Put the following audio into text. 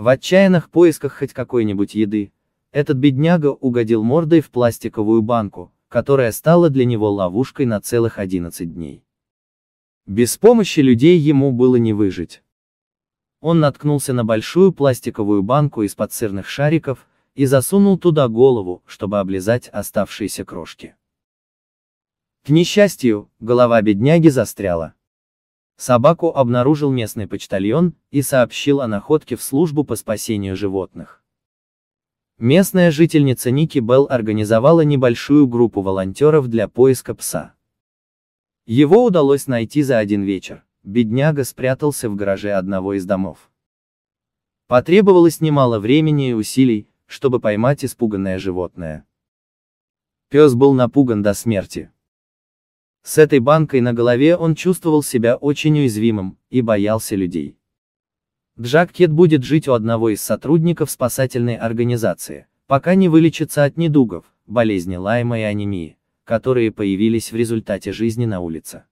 В отчаянных поисках хоть какой-нибудь еды, этот бедняга угодил мордой в пластиковую банку, которая стала для него ловушкой на целых 11 дней. Без помощи людей ему было не выжить. Он наткнулся на большую пластиковую банку из-под сырных шариков и засунул туда голову, чтобы облизать оставшиеся крошки. К несчастью, голова бедняги застряла. Собаку обнаружил местный почтальон и сообщил о находке в службу по спасению животных. Местная жительница Ники Белл организовала небольшую группу волонтеров для поиска пса. Его удалось найти за один вечер, бедняга спрятался в гараже одного из домов. Потребовалось немало времени и усилий, чтобы поймать испуганное животное. Пес был напуган до смерти, с этой банкой на голове он чувствовал себя очень уязвимым, и боялся людей. Джак Кет будет жить у одного из сотрудников спасательной организации, пока не вылечится от недугов, болезни Лайма и анемии, которые появились в результате жизни на улице.